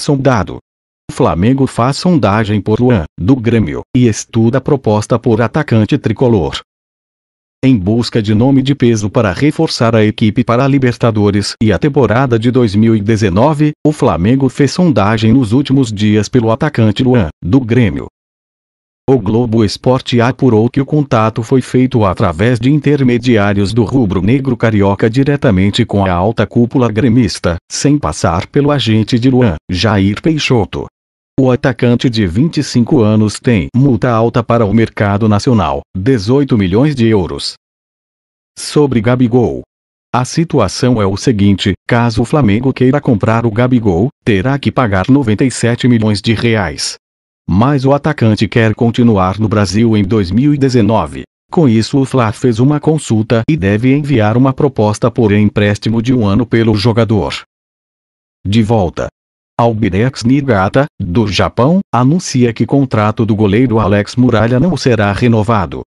sondado. O Flamengo faz sondagem por Luan, do Grêmio, e estuda proposta por atacante tricolor. Em busca de nome de peso para reforçar a equipe para a Libertadores e a temporada de 2019, o Flamengo fez sondagem nos últimos dias pelo atacante Luan, do Grêmio, o Globo Esporte apurou que o contato foi feito através de intermediários do rubro-negro carioca diretamente com a alta cúpula gremista, sem passar pelo agente de Luan, Jair Peixoto. O atacante de 25 anos tem multa alta para o mercado nacional, 18 milhões de euros. Sobre Gabigol. A situação é o seguinte, caso o Flamengo queira comprar o Gabigol, terá que pagar 97 milhões de reais. Mas o atacante quer continuar no Brasil em 2019. Com isso o Fla fez uma consulta e deve enviar uma proposta por empréstimo de um ano pelo jogador. De volta. Albirex Niigata, do Japão, anuncia que contrato do goleiro Alex Muralha não será renovado.